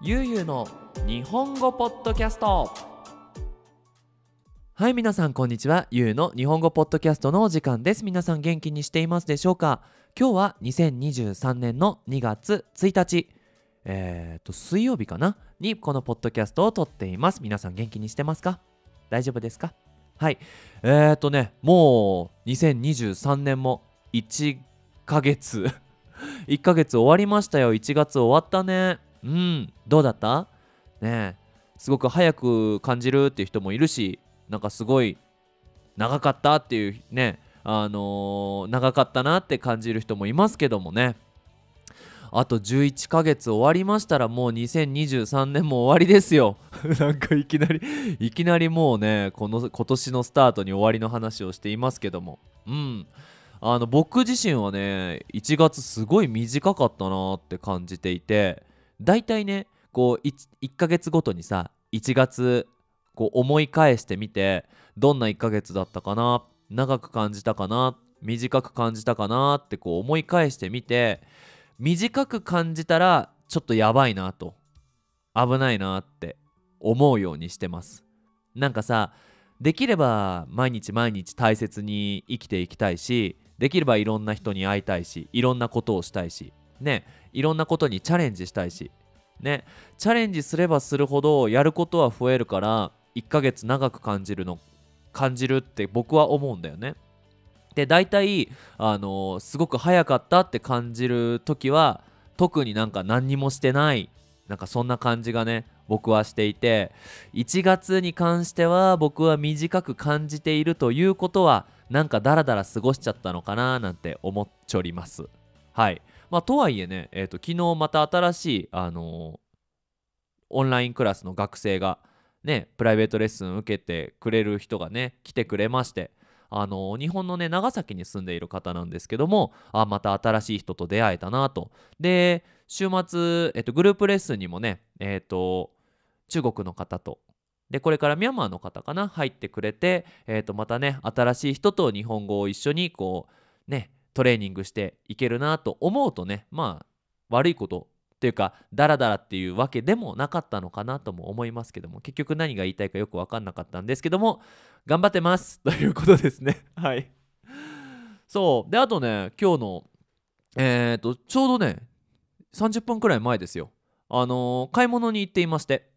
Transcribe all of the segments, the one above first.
ゆうゆうの日本語ポッドキャストはい皆さんこんにちはゆうの日本語ポッドキャストのお時間です皆さん元気にしていますでしょうか今日は2023年の2月1日えー、っと水曜日かなにこのポッドキャストを撮っています皆さん元気にしてますか大丈夫ですかはいえー、っとねもう2023年も1ヶ月1 ヶ月終わりましたよ1月終わったねうんどうだったねすごく早く感じるっていう人もいるしなんかすごい長かったっていうねあのー、長かったなって感じる人もいますけどもねあと11ヶ月終わりましたらもう2023年も終わりですよ なんかいきなりいきなりもうねこの今年のスタートに終わりの話をしていますけどもうんあの僕自身はね1月すごい短かったなって感じていて大体ねこう 1, 1ヶ月ごとにさ1月こう思い返してみてどんな1ヶ月だったかな長く感じたかな短く感じたかなってこう思い返してみて短く感じたらちょっとやばいなと危ないなって思うようにしてますなんかさできれば毎日毎日大切に生きていきたいしできればいろんな人に会いたいしいろんなことをしたいしねいろんなことにチャレンジしたいしねチャレンジすればするほどやることは増えるから1ヶ月長く感じるの感じるって僕は思うんだよね。で大体あのすごく早かったって感じる時は特になんか何にもしてないなんかそんな感じがね僕はしていて1月に関しては僕は短く感じているということはなんかダラダラ過ごしちゃったのかななんて思っちょりますはいまあ、とはいえね、えーと、昨日また新しい、あのー、オンラインクラスの学生が、ね、プライベートレッスン受けてくれる人がね来てくれまして。あのー、日本のね長崎に住んでいる方なんですけどもあまた新しい人と出会えたなとで週末、えと、グループレッスンにもね、えと、中国の方とでこれからミャンマーの方かな入ってくれて、えと、またね新しい人と日本語を一緒にこうねトレーニングしていけるなと思うとねまあ悪いことというかダラダラっていうわけでもなかったのかなとも思いますけども結局何が言いたいかよく分かんなかったんですけども頑張ってます ということですね はいそうであとね今日のえっ、ー、とちょうどね30分くらい前ですよあのー、買い物に行っていまして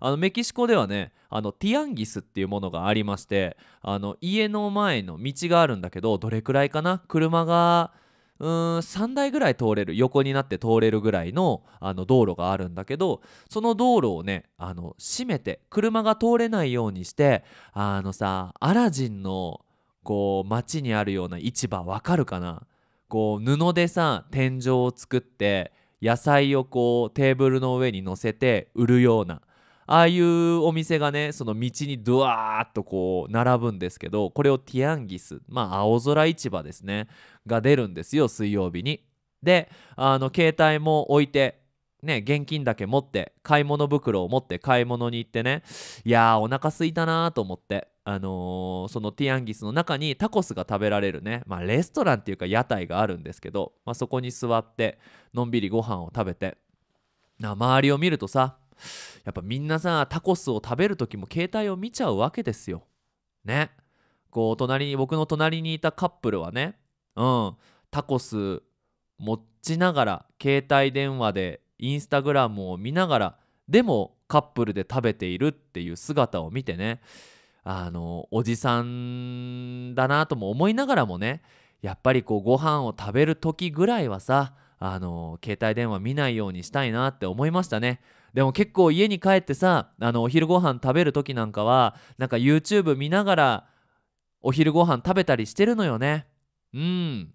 あのメキシコではねあのティアンギスっていうものがありましてあの家の前の道があるんだけどどれくらいかな車がうーん3台ぐらい通れる横になって通れるぐらいのあの道路があるんだけどその道路をねあの閉めて車が通れないようにしてあのさアラジンのこう街にあるような市場わかるかなこう布でさ天井を作って野菜をこうテーブルの上に乗せて売るようなああいうお店がねその道にドワーッとこう並ぶんですけどこれをティアンギスまあ青空市場ですねが出るんですよ水曜日に。であの携帯も置いてね、現金だけ持って買い物袋を持って買い物に行ってねいやーお腹すいたなーと思ってあのー、そのティアンギスの中にタコスが食べられるね、まあ、レストランっていうか屋台があるんですけど、まあ、そこに座ってのんびりご飯を食べて周りを見るとさやっぱみんなさタコスを食べる時も携帯を見ちゃうわけですよ。ね。こう隣に僕の隣にいたカップルはね、うん、タコス持ちながら携帯電話でインスタグラムを見ながらでもカップルで食べているっていう姿を見てねあのおじさんだなとも思いながらもねやっぱりこうご飯を食べる時ぐらいはさあの携帯電話見ないようにしたいなって思いましたね。でも結構家に帰ってさあのお昼ご飯食べる時なんかはなんか YouTube 見ながらお昼ご飯食べたりしてるのよねうん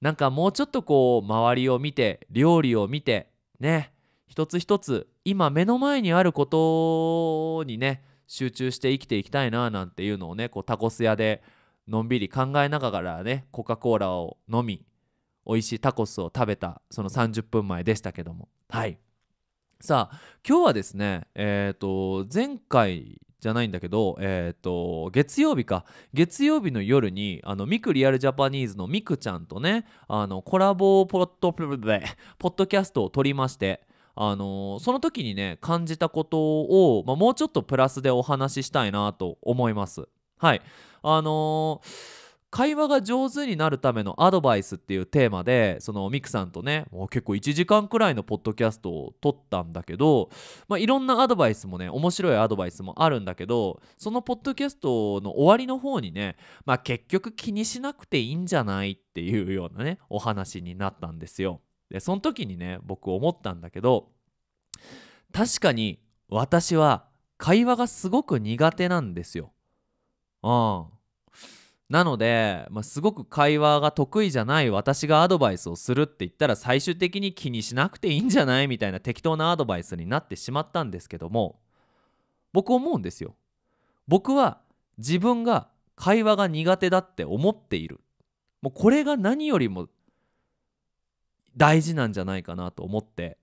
なんかもうちょっとこう周りを見て料理を見てね一つ一つ今目の前にあることにね集中して生きていきたいななんていうのをねこうタコス屋でのんびり考えながらねコカ・コーラを飲み美味しいタコスを食べたその30分前でしたけどもはいさあ今日はですねえっ、ー、と前回じゃないんだけど、えーと、月曜日か月曜日の夜にあのミクリアルジャパニーズのミクちゃんとねあのコラボポッドポッドキャストを撮りましてあのその時にね感じたことを、まあ、もうちょっとプラスでお話ししたいなと思います。はいあのー会話が上手になるためのアドバイスっていうテーマでそのミクさんとねもう結構1時間くらいのポッドキャストを撮ったんだけど、まあ、いろんなアドバイスもね面白いアドバイスもあるんだけどそのポッドキャストの終わりの方にね、まあ、結局気にしなくていいんじゃないっていうようなねお話になったんですよ。でその時にね僕思ったんだけど確かに私は会話がすごく苦手なんですよ。うんなので、まあ、すごく会話が得意じゃない私がアドバイスをするって言ったら最終的に気にしなくていいんじゃないみたいな適当なアドバイスになってしまったんですけども僕思うんですよ。僕は自分が会話が苦手だって思っているもうこれが何よりも大事なんじゃないかなと思って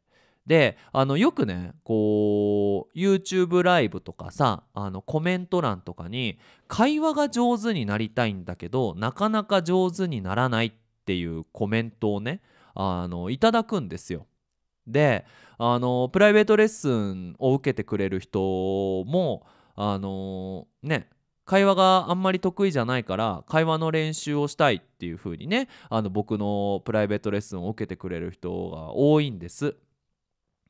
であのよくねこう YouTube ライブとかさあのコメント欄とかに会話が上手になりたいんだけどなかなか上手にならないっていうコメントをねあのいただくんですよ。であのプライベートレッスンを受けてくれる人もあのね会話があんまり得意じゃないから会話の練習をしたいっていう風にねあの僕のプライベートレッスンを受けてくれる人が多いんです。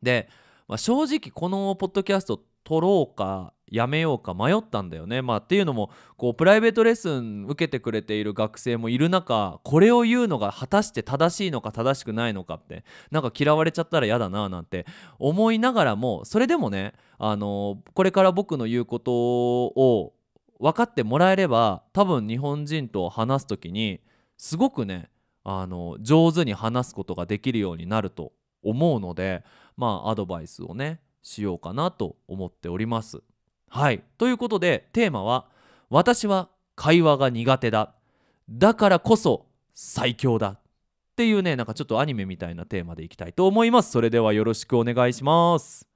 で、まあ、正直このポッドキャスト撮ろうかやめようか迷ったんだよね。まあ、っていうのもこうプライベートレッスン受けてくれている学生もいる中これを言うのが果たして正しいのか正しくないのかってなんか嫌われちゃったら嫌だななんて思いながらもそれでもね、あのこれから僕の言うことを分かってもらえれば多分日本人と話す時にすごくねあの上手に話すことができるようになると思うのでまあアドバイスをねしようかなと思っております。はいということでテーマは「私は会話が苦手だ」だからこそ最強だっていうねなんかちょっとアニメみたいなテーマでいきたいと思いますそれではよろしくお願いします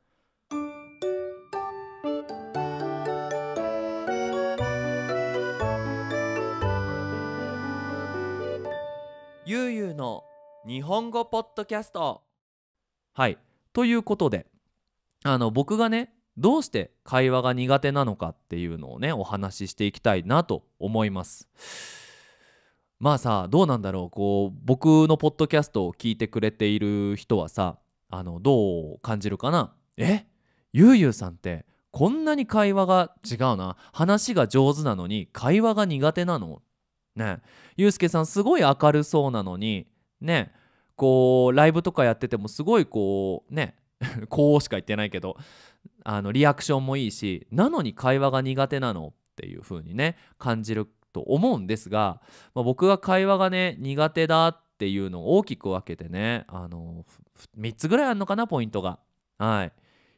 ゆうゆうの日本語ポッドキャストはいということであの僕がねどうして会話が苦手なのかっていうのをねお話ししていきたいなと思います。まあさどうなんだろうこう僕のポッドキャストを聞いてくれている人はさあのどう感じるかなえゆうゆうさんってこんなに会話が違うな話が上手なのに会話が苦手なのねゆうすけさんすごい明るそうなのにねこうライブとかやっててもすごいこうね こうしか言ってないけどあのリアクションもいいしなのに会話が苦手なのっていう風にね感じると思うんですが、まあ、僕が会話がね苦手だっていうのを大きく分けてねあの3つぐらいあるのかなポイントが。はい、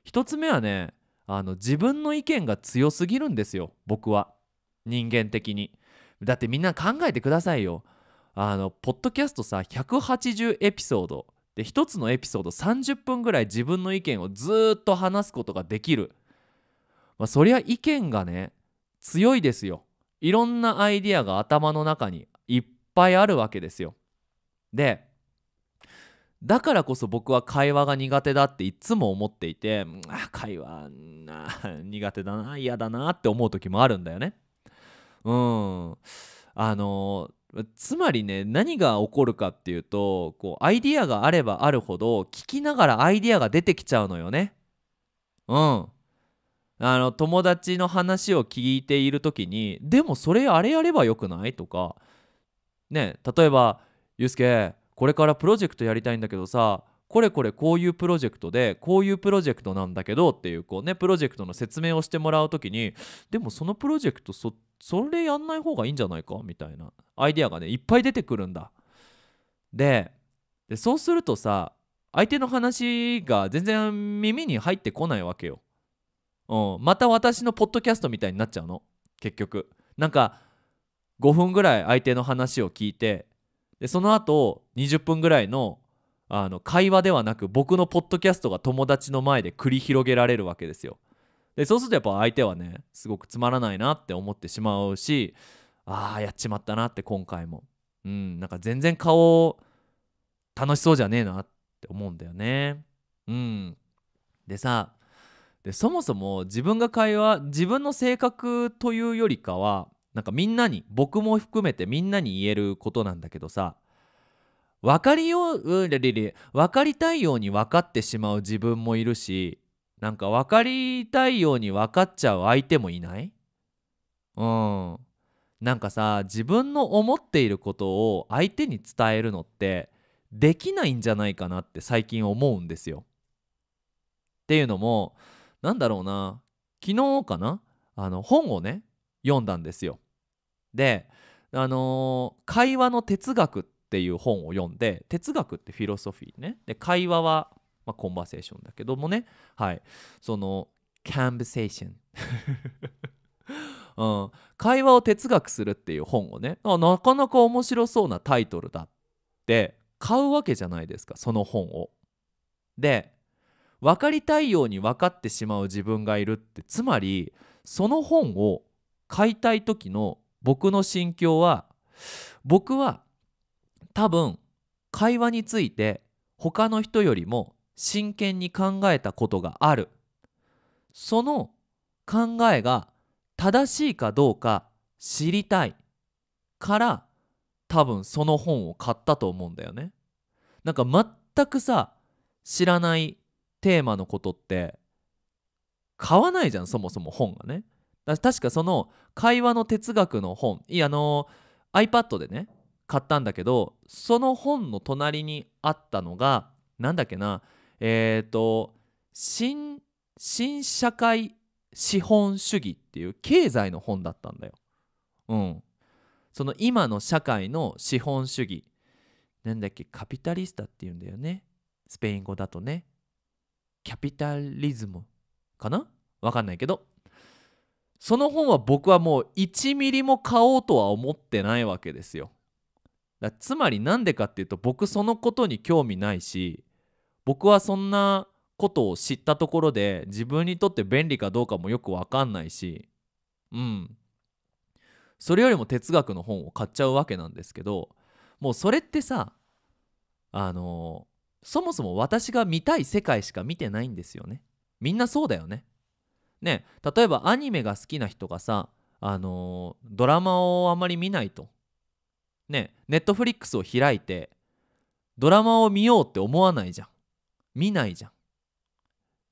1つ目はねあの自分の意見が強すぎるんですよ僕は人間的に。だってみんな考えてくださいよ。あのポッドキャストさ180エピソードで1つのエピソード30分ぐらい自分の意見をずっと話すことができる、まあ、そりゃ意見がね強いですよいろんなアイディアが頭の中にいっぱいあるわけですよでだからこそ僕は会話が苦手だっていつも思っていて会話な 苦手だな嫌だなって思う時もあるんだよねうんあのーつまりね何が起こるかっていうとこうアイディアがあればあるほど聞きながらアイディアが出てきちゃうのよね。うん。あの友達の話を聞いている時に「でもそれあれやればよくない?」とかね例えば「ゆうすけこれからプロジェクトやりたいんだけどさこれこれこういうプロジェクトでこういうプロジェクトなんだけどっていうこうねプロジェクトの説明をしてもらう時にでもそのプロジェクトそそれやんない方がいいんじゃないかみたいなアイデアがねいっぱい出てくるんだ。でそうするとさ相手の話が全然耳に入ってこないわけよ。うん、また私のポッドキャストみたいになっちゃうの結局。なんか5分ぐらい相手の話を聞いてでその後20分ぐらいのあの会話ではなく僕のポッドキャストが友達の前で繰り広げられるわけですよ。でそうするとやっぱ相手はねすごくつまらないなって思ってしまうしああやっちまったなって今回もうんなんか全然顔楽しそうじゃねえなって思うんだよねうんでさでそもそも自分が会話自分の性格というよりかはなんかみんなに僕も含めてみんなに言えることなんだけどさ分かりようりりり分かりたいように分かってしまう自分もいるしなんか分かりたいように分かっちゃう相手もいないうんなんかさ自分の思っていることを相手に伝えるのってできないんじゃないかなって最近思うんですよ。っていうのも何だろうな昨日かなあの本をね読んだんですよ。であのー、会話の哲学っていう本を読んで哲学ってフィロソフィーねで会話は、まあ、コンバセーションだけどもねはいそのャンバセーションうん、会話を哲学するっていう本をねなかなか面白そうなタイトルだって買うわけじゃないですかその本を。で分かりたいように分かってしまう自分がいるってつまりその本を買いたい時の僕の心境は僕は多分会話について他の人よりも真剣に考えたことがあるその考えが正しいかどうか知りたいから多分その本を買ったと思うんだよね。なんか全くさ知らないテーマのことって買わないじゃんそもそも本がね。確かその会話の哲学の本いやあの iPad でね買ったんだけどその本の隣にあったのが何だっけなえっ、ー、と新社会資本主義っていう経済の本だったんだよ。うん、その今の社会の資本主義なんだっけカピタリスタっていうんだよねスペイン語だとねキャピタリズムかなわかんないけどその本は僕はもう1ミリも買おうとは思ってないわけですよ。だつまりなんでかっていうと僕そのことに興味ないし僕はそんなことを知ったところで自分にとって便利かどうかもよく分かんないしうんそれよりも哲学の本を買っちゃうわけなんですけどもうそれってさあのそもそも私が見たい世界しか見てないんですよねみんなそうだよねね例えばアニメが好きな人がさあのドラマをあまり見ないとねネットフリックスを開いてドラマを見ようって思わないじゃん見ないじゃん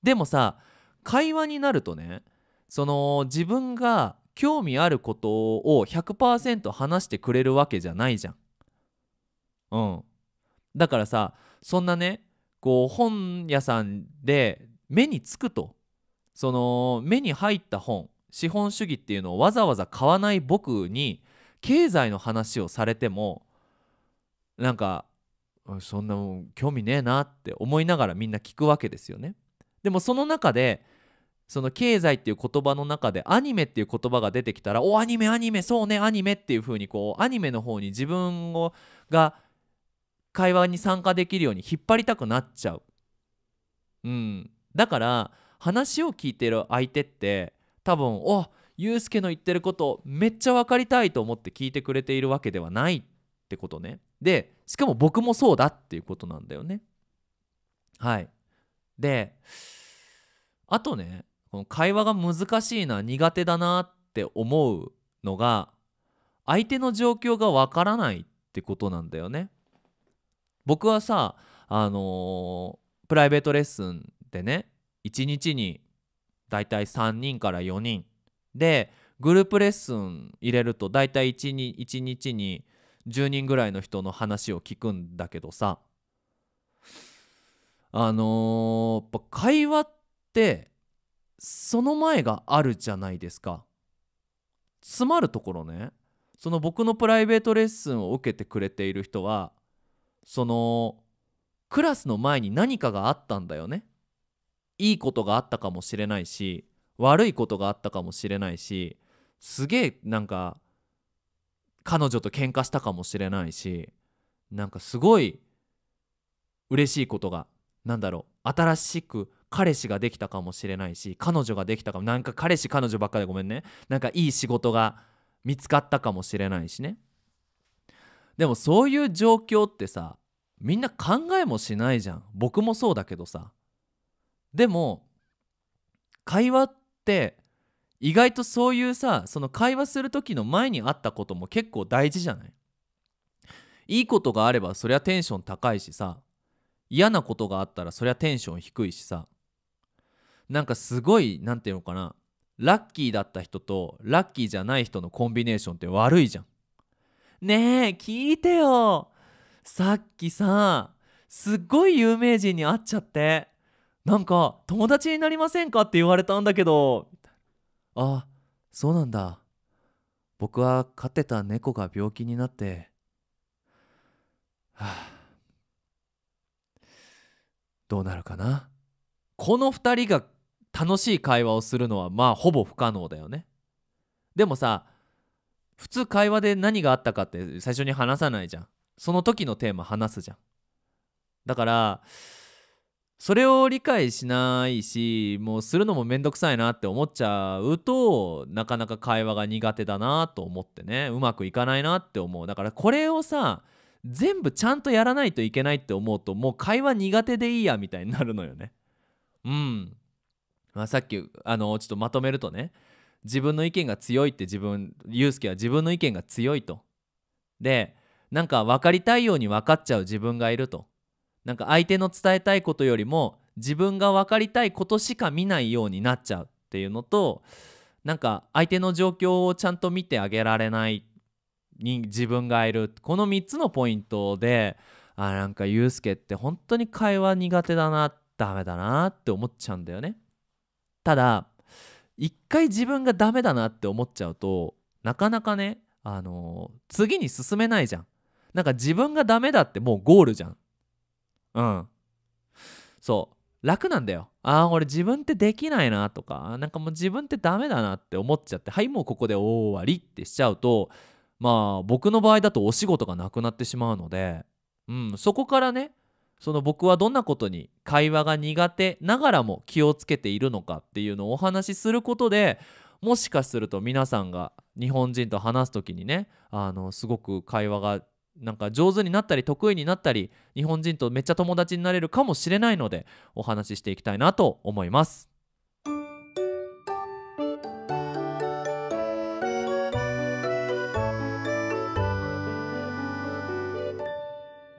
でもさ会話になるとねその自分が興味あることを100%話してくれるわけじゃないじゃん。うん、だからさそんなねこう本屋さんで目につくとその目に入った本資本主義っていうのをわざわざ買わない僕に経済の話をされてもなんかそんな興味ねえなって思いながらみんな聞くわけですよね。でもその中でその経済っていう言葉の中でアニメっていう言葉が出てきたらおアニメアニメそうねアニメっていう風にこうアニメの方に自分をが会話に参加できるように引っ張りたくなっちゃう。うん、だから話を聞いてる相手って多分「おゆうすけの言ってることめっちゃ分かりたい」と思って聞いてくれているわけではないってことね。でしかも僕もそうだっていうことなんだよね。はい。であとねこの会話が難しいな苦手だなって思うのが相手の状況がわからないってことなんだよね。僕はさあのー、プライベートレッスンでね1日にだいたい3人から4人でグループレッスン入れるとだいたい1日に10人ぐらいの人の話を聞くんだけどさあのー、やっぱ会話ってその前があるじゃないですか詰まるところねその僕のプライベートレッスンを受けてくれている人はそのクラスの前に何かがあったんだよねいいことがあったかもしれないし悪いことがあったかもしれないしすげえなんか彼女と喧嘩したかもしれないしなんかすごい嬉しいことがなんだろう新しく彼氏ができたかもしれないし彼女ができたかもなんか彼氏彼女ばっかでごめんねなんかいい仕事が見つかったかもしれないしねでもそういう状況ってさみんな考えもしないじゃん僕もそうだけどさでも会話って意外とそういうさその会話する時の前にあったことも結構大事じゃないいいことがあればそりゃテンション高いしさ嫌なことがあったらそりゃテンション低いしさなんかすごい何て言うのかなラッキーだった人とラッキーじゃない人のコンビネーションって悪いじゃん。ねえ聞いてよさっきさすっごい有名人に会っちゃってなんか「友達になりませんか?」って言われたんだけどあそうなんだ僕は飼ってた猫が病気になってはあどうなるかなこの2人が楽しい会話をするのはまあほぼ不可能だよねでもさ普通会話で何があったかって最初に話さないじゃんその時のテーマ話すじゃんだからそれを理解しないしもうするのも面倒くさいなって思っちゃうとなかなか会話が苦手だなと思ってねうまくいかないなって思うだからこれをさ全部ちゃんとやらないといけないって思うともう会話苦手でいいやみたいになるのよね。うん、まあ、さっきあのちょっとまとめるとね自分の意見が強いって自分ユうスケは自分の意見が強いと。でなんか分かりたいように分かっちゃう自分がいると。なんか相手の伝えたいことよりも自分が分かりたいことしか見ないようになっちゃうっていうのとなんか相手の状況をちゃんと見てあげられないに自分がいるこの3つのポイントであなんかユうスケって本当に会話苦手だなダメだなって思っちゃうんだよねただ一回自分がダメだなって思っちゃうとなかなかねあの次に進めないじゃんなんか自分がダメだってもうゴールじゃんうんそう楽なんだよああ俺自分ってできないなとかなんかもう自分ってダメだなって思っちゃってはいもうここで終わりってしちゃうとまあ僕の場合だとお仕事がなくなってしまうので、うん、そこからねその僕はどんなことに会話が苦手ながらも気をつけているのかっていうのをお話しすることでもしかすると皆さんが日本人と話す時にねあのすごく会話がなんか上手になったり得意になったり日本人とめっちゃ友達になれるかもしれないのでお話ししていきたいなと思います。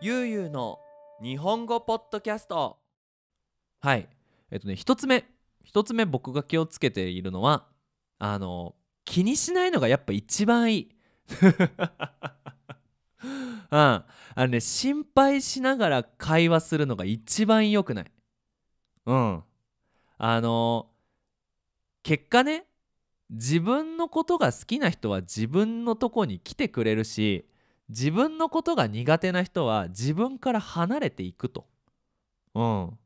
ゆうゆうの日本語ポッドキャストはいえっとね一つ目一つ目僕が気をつけているのはあの気にしないのがやっぱ一番いい うんあのね心配しながら会話するのが一番良くないうんあの結果ね自分のことが好きな人は自分のとこに来てくれるし自分のことが苦手な人は自分から離れていくと。うん。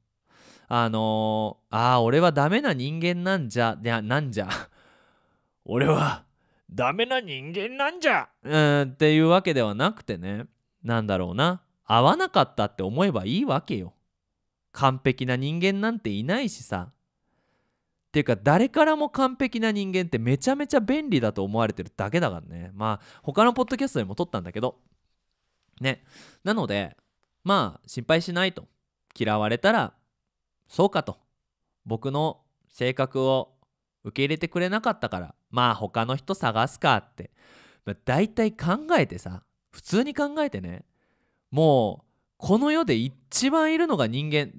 あのー、ああ俺はダメな人間なんじゃいやなんじゃ 俺はダメな人間なんじゃうんっていうわけではなくてね何だろうな合わなかったって思えばいいわけよ。完璧な人間なんていないしさていうか誰からも完璧な人間ってめちゃめちゃ便利だと思われてるだけだからねまあ他のポッドキャストでも撮ったんだけどねなのでまあ心配しないと嫌われたらそうかと僕の性格を受け入れてくれなかったからまあ他の人探すかって、まあ、大体考えてさ普通に考えてねもうこの世で一番いるのが人間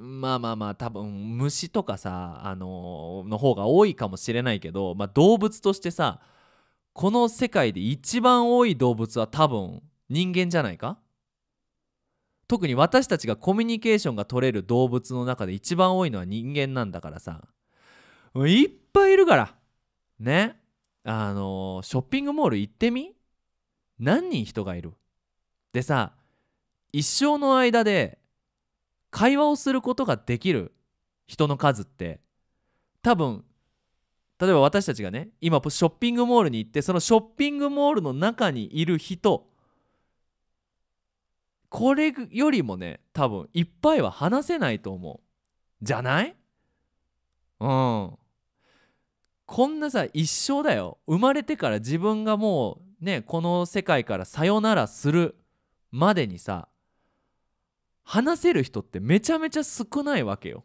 まあまあまあ多分虫とかさあのー、の方が多いかもしれないけど、まあ、動物としてさこの世界で一番多い動物は多分人間じゃないか特に私たちがコミュニケーションが取れる動物の中で一番多いのは人間なんだからさいっぱいいるからねあのー、ショッピングモール行ってみ何人人がいるでさ一生の間で会話をすることができる人の数って多分例えば私たちがね今ショッピングモールに行ってそのショッピングモールの中にいる人これよりもね多分いっぱいは話せないと思うじゃないうんこんなさ一生だよ生まれてから自分がもうねこの世界からさよならするまでにさ話せる人ってめちゃめちゃ少ないわけよ。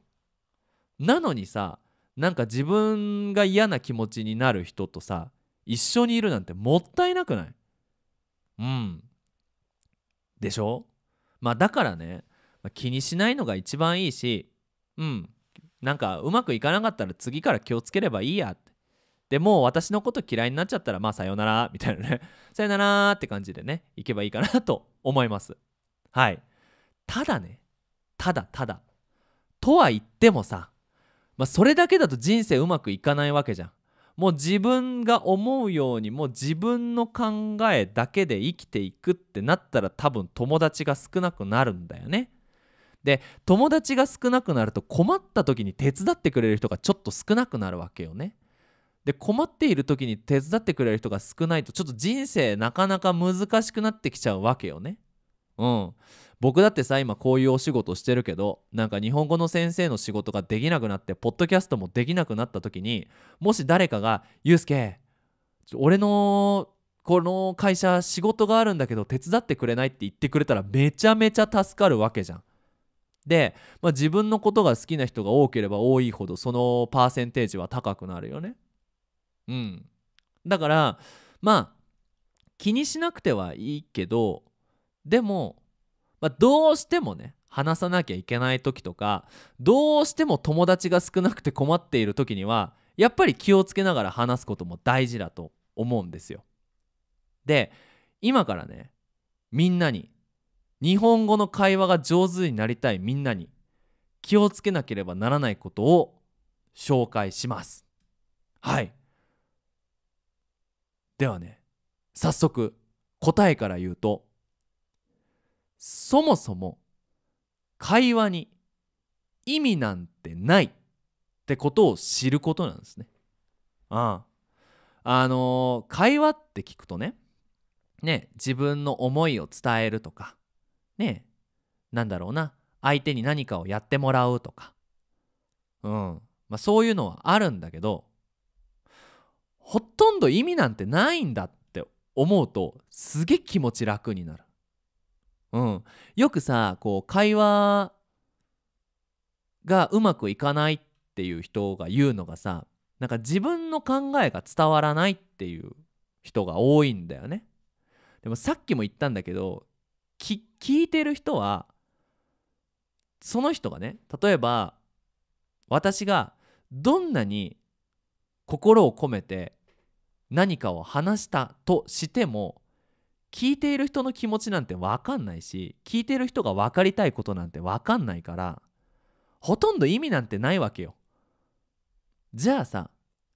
なのにさなんか自分が嫌な気持ちになる人とさ一緒にいるなんてもったいなくないうんでしょまあだからね気にしないのが一番いいしうんなんかうまくいかなかったら次から気をつければいいやってでもう私のこと嫌いになっちゃったらまあさよならみたいなね さよならって感じでねいけばいいかなと思いますはい。ただねただただとは言ってもさ、まあ、それだけだと人生うまくいかないわけじゃんもう自分が思うようにもう自分の考えだけで生きていくってなったら多分友達が少なくなるんだよねで友達が少なくなると困った時に手伝ってくれる人がちょっと少なくなるわけよねで困っている時に手伝ってくれる人が少ないとちょっと人生なかなか難しくなってきちゃうわけよねうん僕だってさ今こういうお仕事してるけどなんか日本語の先生の仕事ができなくなってポッドキャストもできなくなった時にもし誰かが「ユうスケ俺のこの会社仕事があるんだけど手伝ってくれない?」って言ってくれたらめちゃめちゃ助かるわけじゃん。で、まあ、自分のことが好きな人が多ければ多いほどそのパーセンテージは高くなるよね。うん。だからまあ気にしなくてはいいけどでもまあ、どうしてもね話さなきゃいけない時とかどうしても友達が少なくて困っている時にはやっぱり気をつけながら話すことも大事だと思うんですよ。で今からねみんなに日本語の会話が上手になりたいみんなに気をつけなければならないことを紹介します。はいではね早速答えから言うとそもそも会話に意味なんてないってことを知ることなんですね。あああのー、会話って聞くとねね自分の思いを伝えるとかねなんだろうな相手に何かをやってもらうとか、うんまあ、そういうのはあるんだけどほとんど意味なんてないんだって思うとすげえ気持ち楽になる。うん、よくさこう会話がうまくいかないっていう人が言うのがさなんか自分の考えが伝わらないっていう人が多いんだよね。でもさっきも言ったんだけど聞いてる人はその人がね例えば私がどんなに心を込めて何かを話したとしても聞いている人の気持ちなんて分かんないし聞いてる人が分かりたいことなんて分かんないからほとんど意味なんてないわけよ。じゃあさ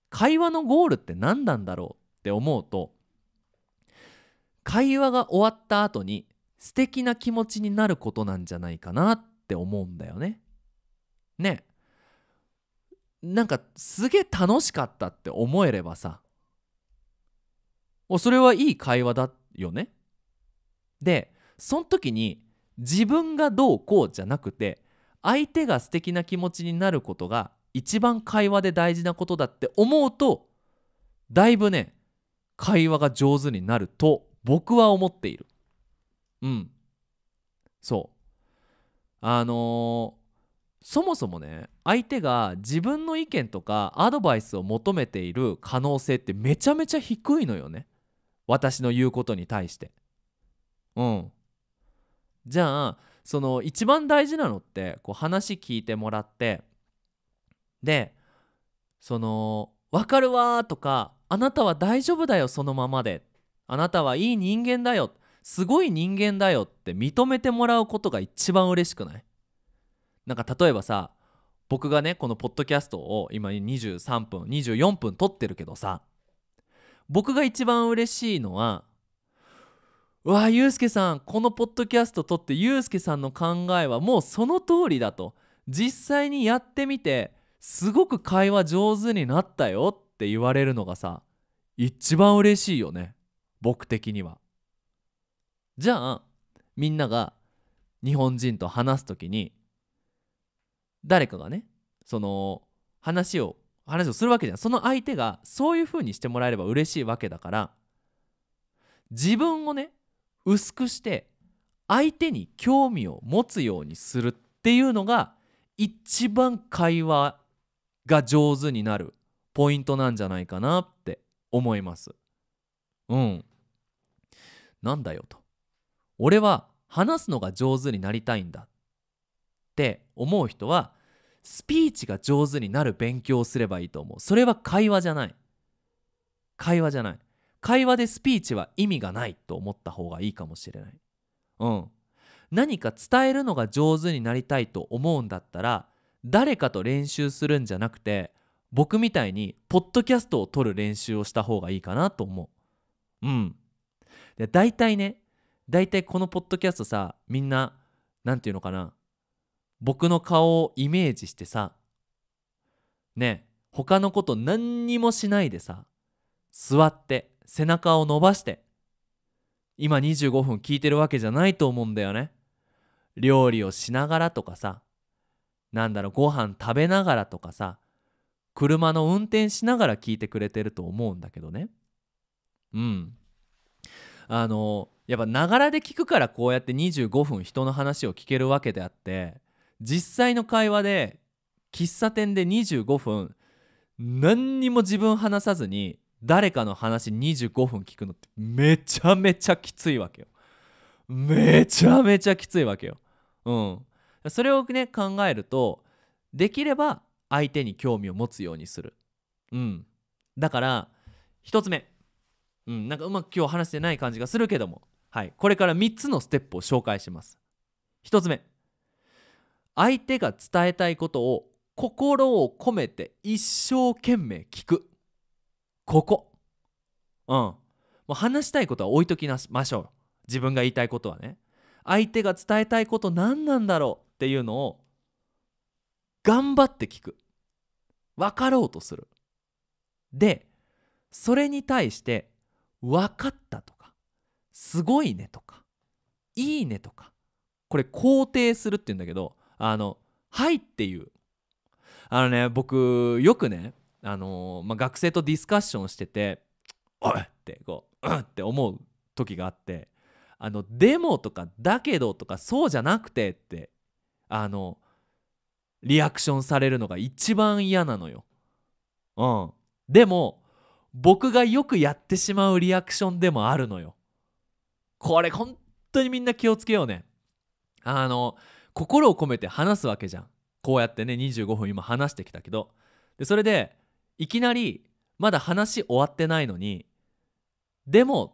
会話のゴールって何なんだろうって思うと会話が終わった後に素敵な気持ちになることなんじゃないかなって思うんだよね。ねなんかすげえ楽しかったって思えればさそれはいい会話だよねでその時に自分がどうこうじゃなくて相手が素敵な気持ちになることが一番会話で大事なことだって思うとだいぶね会話が上手になると僕は思っているうんそうあのー、そもそもね相手が自分の意見とかアドバイスを求めている可能性ってめちゃめちゃ低いのよね私の言うことに対してうんじゃあその一番大事なのってこう話聞いてもらってでその「分かるわ」とか「あなたは大丈夫だよそのままで」「あなたはいい人間だよ」すごい人間だよって認めてもらうことが一番嬉しくないなんか例えばさ僕がねこのポッドキャストを今23分24分撮ってるけどさ僕が一番嬉しいのはうわユースケさんこのポッドキャスト撮ってユースケさんの考えはもうその通りだと実際にやってみてすごく会話上手になったよって言われるのがさ一番嬉しいよね僕的には。じゃあみんなが日本人と話す時に誰かがねその話を話をするわけじゃんその相手がそういう風にしてもらえれば嬉しいわけだから自分をね薄くして相手に興味を持つようにするっていうのが一番会話が上手になるポイントなんじゃないかなって思います。うん。なんだよと。俺は話すのが上手になりたいんだって思う人はスピーチが上手になる勉強をすればいいと思うそれは会話じゃない会話じゃない会話でスピーチは意味がないと思った方がいいかもしれないうん何か伝えるのが上手になりたいと思うんだったら誰かと練習するんじゃなくて僕みたいにポッドキャストを撮る練習をした方がいいかなと思ううんで大体ね大体このポッドキャストさみんな何て言うのかな僕の顔をイメージしてさねえ他のこと何にもしないでさ座って背中を伸ばして今25分聞いてるわけじゃないと思うんだよね料理をしながらとかさなんだろうご飯食べながらとかさ車の運転しながら聞いてくれてると思うんだけどねうんあのやっぱながらで聞くからこうやって25分人の話を聞けるわけであって実際の会話で喫茶店で25分何にも自分話さずに誰かの話25分聞くのってめちゃめちゃきついわけよ。めちゃめちゃきついわけよ。うん。それをね考えるとできれば相手に興味を持つようにする。うん。だから1つ目。うん、なんかうまく今日話してない感じがするけども、はい、これから3つのステップを紹介します。1つ目相手が伝えたいことを心を込めて一生懸命聞くここうんもう話したいことは置いときなましょう自分が言いたいことはね相手が伝えたいこと何なんだろうっていうのを頑張って聞く分かろうとするでそれに対して「分かった」とか「すごいね」とか「いいね」とかこれ肯定するって言うんだけどあの「はい」っていうあのね僕よくね、あのまあ、学生とディスカッションしてて「おい!」ってこう「うん!」って思う時があってあの「でも」とか「だけど」とか「そうじゃなくて」ってあのリアクションされるのが一番嫌なのよ。うん、でも僕がよくやってしまうリアクションでもあるのよ。これ本当にみんな気をつけようね。あの心を込めて話すわけじゃんこうやってね25分今話してきたけどでそれでいきなりまだ話終わってないのに「でも」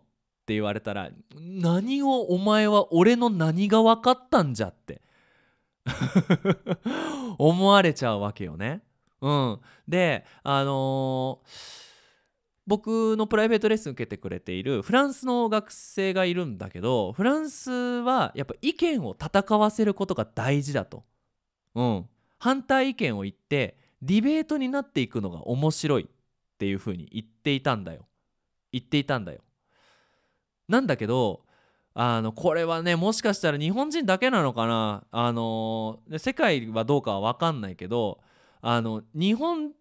って言われたら「何をお前は俺の何が分かったんじゃ」って 思われちゃうわけよね。うん、であのー僕のプライベートレッスン受けてくれているフランスの学生がいるんだけどフランスはやっぱ意見を戦わせることが大事だと。うん、反対意見を言ってディベートになっていくのが面白いっていうふうに言っていたんだよ。言っていたんだよ。なんだけどあのこれはねもしかしたら日本人だけなのかなあの世界はどうかは分かんないけどあの日本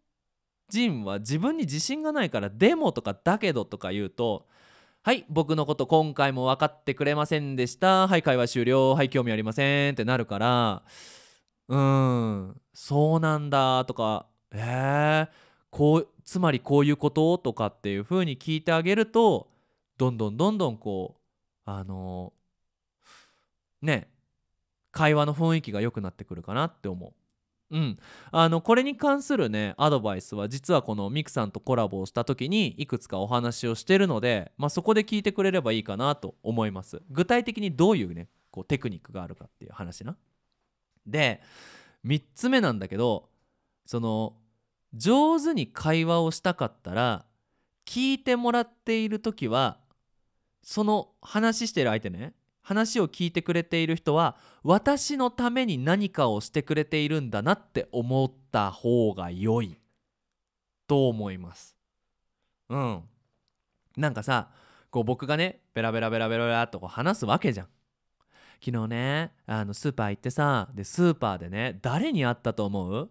ジンは自分に自信がないから「でも」とか「だけど」とか言うと「はい僕のこと今回も分かってくれませんでしたはい会話終了はい興味ありません」ってなるから「うんそうなんだ」とか「えー、こうつまりこういうこと?」とかっていうふうに聞いてあげるとどんどんどんどんこうあのー、ね会話の雰囲気が良くなってくるかなって思う。うん、あのこれに関するねアドバイスは実はこのミクさんとコラボをした時にいくつかお話をしてるので、まあ、そこで聞いてくれればいいかなと思います具体的にどういうねこうテクニックがあるかっていう話なで3つ目なんだけどその上手に会話をしたかったら聞いてもらっている時はその話してる相手ね話を聞いてくれている人は私のために何かをしてくれているんだなって思った方が良いと思います。うん。なんかさこう僕がねベラベラベラベラベラとこう話すわけじゃん。昨日ねあのスーパー行ってさでスーパーでね誰に会ったと思う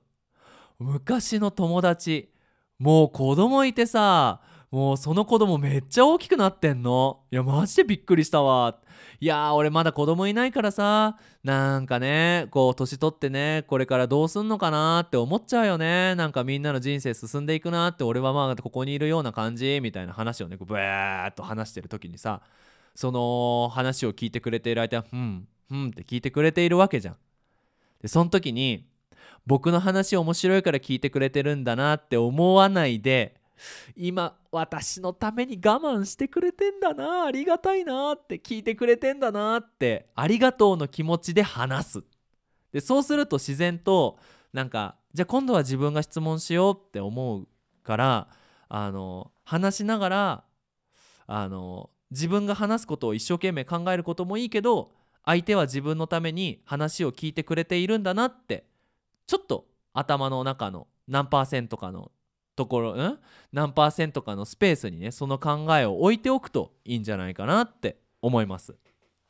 昔の友達もう子供いてさもうその子供めっちゃ大きくなってんのいやマジでびっくりしたわっいやー俺まだ子供いないからさなんかねこう年取ってねこれからどうすんのかなって思っちゃうよねなんかみんなの人生進んでいくなって俺はまあここにいるような感じみたいな話をねこうブーっと話してる時にさその話を聞いてくれている相手はうんうんって聞いてくれているわけじゃん。でその時に僕の話面白いから聞いてくれてるんだなって思わないで今私のために我慢してくれてんだなありがたいなって聞いてくれてんだなってありがとうの気持ちで話すでそうすると自然となんかじゃあ今度は自分が質問しようって思うからあの話しながらあの自分が話すことを一生懸命考えることもいいけど相手は自分のために話を聞いてくれているんだなってちょっと頭の中の何パーセントかのところん何パーセントかのスペースにねその考えを置いておくといいんじゃないかなって思います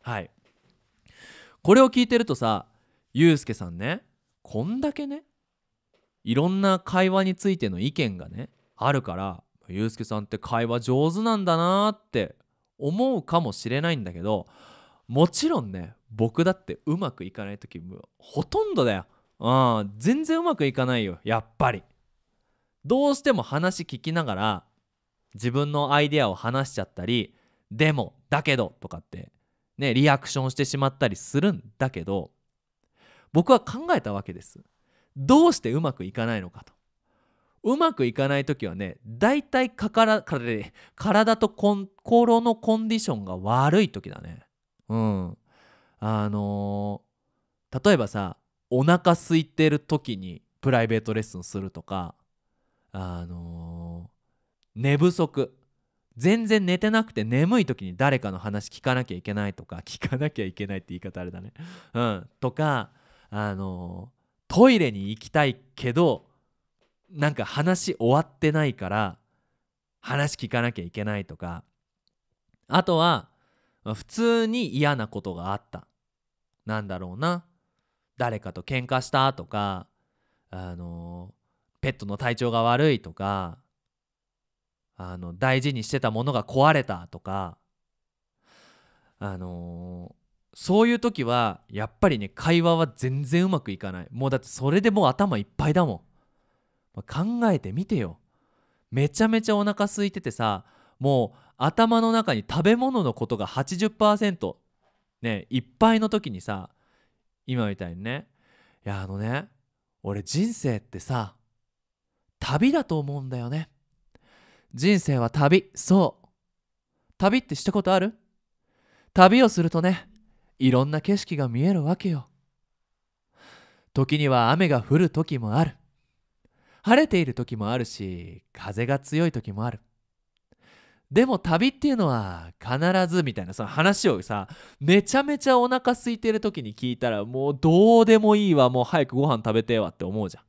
はいこれを聞いてるとさゆうすけさんねこんだけねいろんな会話についての意見がねあるからゆうすけさんって会話上手なんだなって思うかもしれないんだけどもちろんね僕だってうまくいかない時ほとんどだよ、うん、全然うまくいかないよやっぱりどうしても話聞きながら自分のアイデアを話しちゃったり「でもだけど」とかってねリアクションしてしまったりするんだけど僕は考えたわけです。どうしてうまくいかないのかと。うまくいかない時はね大体かからか体と心のコンディションが悪い時だね。うん。あのー、例えばさお腹空いてる時にプライベートレッスンするとかあのー、寝不足全然寝てなくて眠い時に誰かの話聞かなきゃいけないとか聞かなきゃいけないって言い方あれだね、うん、とか、あのー、トイレに行きたいけどなんか話終わってないから話聞かなきゃいけないとかあとは普通に嫌なことがあったなんだろうな誰かと喧嘩したとかあのーペットの体調が悪いとかあの大事にしてたものが壊れたとかあのー、そういう時はやっぱりね会話は全然うまくいかないもうだってそれでもう頭いっぱいだもん、まあ、考えてみてよめちゃめちゃお腹空いててさもう頭の中に食べ物のことが80%ねいっぱいの時にさ今みたいにねいやあのね俺人生ってさ旅だと思うんだよね人生は旅そう旅ってしたことある旅をするとねいろんな景色が見えるわけよ時には雨が降る時もある晴れている時もあるし風が強い時もあるでも旅っていうのは必ずみたいなの話をさめちゃめちゃお腹空いてる時に聞いたらもうどうでもいいわもう早くご飯食べてえわって思うじゃん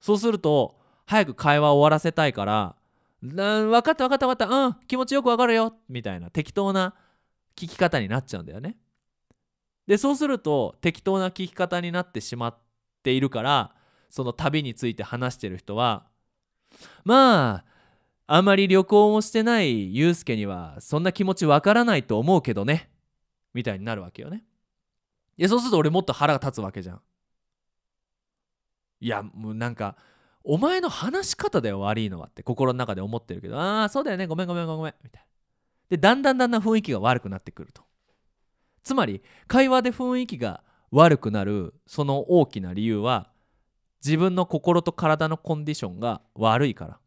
そうすると早く会話を終わらせたいから「分かった分かった分かったうん気持ちよく分かるよ」みたいな適当な聞き方になっちゃうんだよね。でそうすると適当な聞き方になってしまっているからその旅について話してる人はまああまり旅行もしてないユうスケにはそんな気持ちわからないと思うけどねみたいになるわけよね。いやそうすると俺もっと腹が立つわけじゃん。いやもうなんかお前の話し方だよ悪いのはって心の中で思ってるけどああそうだよねごめんごめんごめんみたいなでだんだんだんだん雰囲気が悪くなってくるとつまり会話で雰囲気が悪くなるその大きな理由は自分の心と体のコンディションが悪いから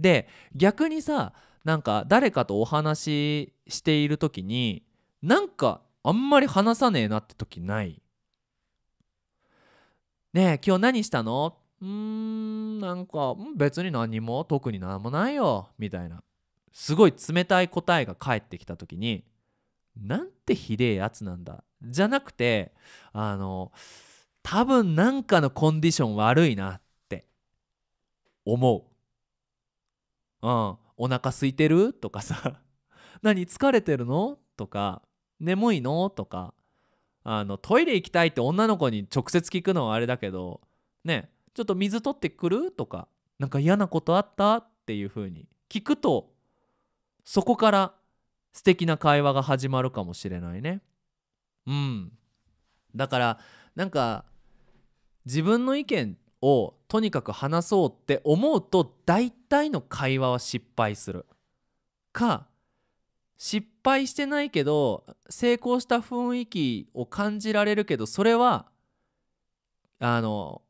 で逆にさなんか誰かとお話ししている時になんかあんまり話さねえなって時ないねえ今日何したのうーんなんか別に何も特に何もないよみたいなすごい冷たい答えが返ってきた時になんてひでえやつなんだじゃなくてあの多分なんかのコンディション悪いなって思う。うん、お腹空いてるとかさ 何疲れてるのとか眠いのとかあのトイレ行きたいって女の子に直接聞くのはあれだけどねちょっと水取ってくる?」とか「なんか嫌なことあった?」っていうふうに聞くとそこから素敵な会話が始まるかもしれないね。うん、だからなんか自分の意見をとにかく話そうって思うと大体の会話は失敗する。か失敗してないけど成功した雰囲気を感じられるけどそれはあの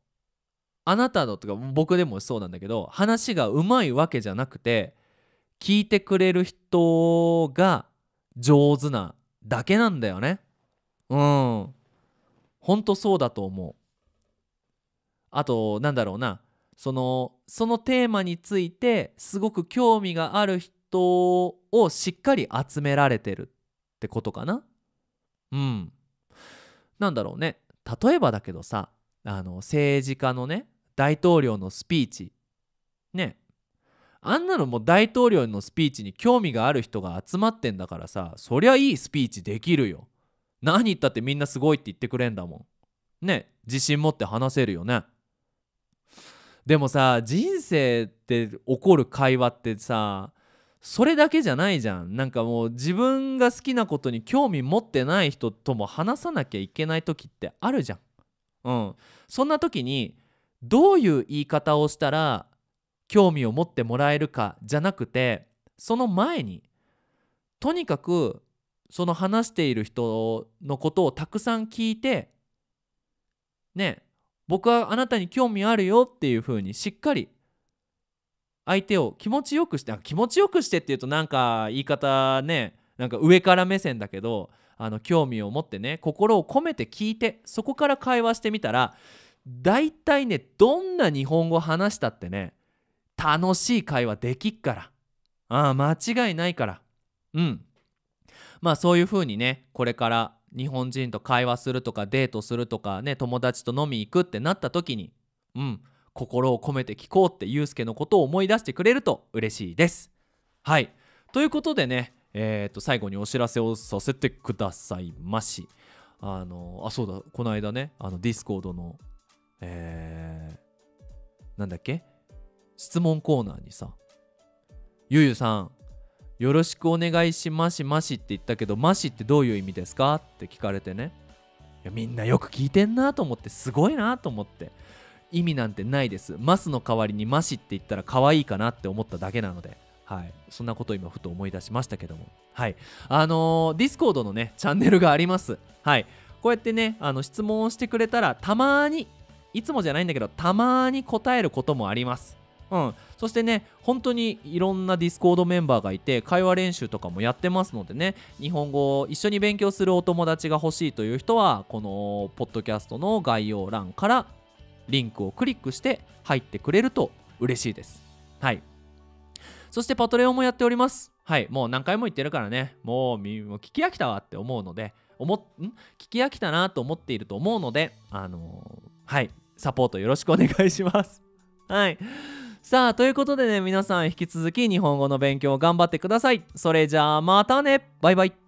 あなたのとか僕でもそうなんだけど話がうまいわけじゃなくて聞いてくれる人が上手なだけなんだよねうんほんとそうだと思うあとなんだろうなそのそのテーマについてすごく興味がある人をしっかり集められてるってことかなうんなんだろうね例えばだけどさあの政治家のね大統領のスピーチねあんなのも大統領のスピーチに興味がある人が集まってんだからさそりゃいいスピーチできるよ何言ったってみんなすごいって言ってくれんだもんね自信持って話せるよねでもさ人生って起こる会話ってさそれだけじゃないじゃんなんかもう自分が好きなことに興味持ってない人とも話さなきゃいけない時ってあるじゃんうんそんな時にどういう言い方をしたら興味を持ってもらえるかじゃなくてその前にとにかくその話している人のことをたくさん聞いてね僕はあなたに興味あるよっていうふうにしっかり相手を気持ちよくして気持ちよくしてっていうとなんか言い方ねなんか上から目線だけどあの興味を持ってね心を込めて聞いてそこから会話してみたら大体ねどんな日本語話したってね楽しい会話できっからああ間違いないからうんまあそういう風にねこれから日本人と会話するとかデートするとかね友達と飲み行くってなった時にうん心を込めて聞こうってゆうすけのことを思い出してくれると嬉しいです。はいということでねえー、と最後にお知らせをさせてくださいまし。あのあそうだこの間ねあのディスコードのえー、なんだっけ質問コーナーにさ、ゆゆさん、よろしくお願いしますましって言ったけど、ましってどういう意味ですかって聞かれてね。いやみんなよく聞いてんなと思って、すごいなと思って。意味なんてないです。ますの代わりにましって言ったら可愛いかなって思っただけなので。はい、そんなこと今ふと思い出しましたけども、はいあのー、ディスコードのねチャンネルがあります。はい、こうやってねあの質問をしてくれたらたまにいつもじゃないんだけどたまに答えることもあります。うん、そしてね本当にいろんなディスコードメンバーがいて会話練習とかもやってますのでね日本語を一緒に勉強するお友達が欲しいという人はこのポッドキャストの概要欄からリンクをクリックして入ってくれると嬉しいです。はいそしてパトレオンもやっております。はい、もう何回も言ってるからね、もう聞き飽きたわって思うので、思ん聞き飽きたなと思っていると思うので、あのー、はい、サポートよろしくお願いします。はい。さあ、ということでね、皆さん引き続き日本語の勉強を頑張ってください。それじゃあまたねバイバイ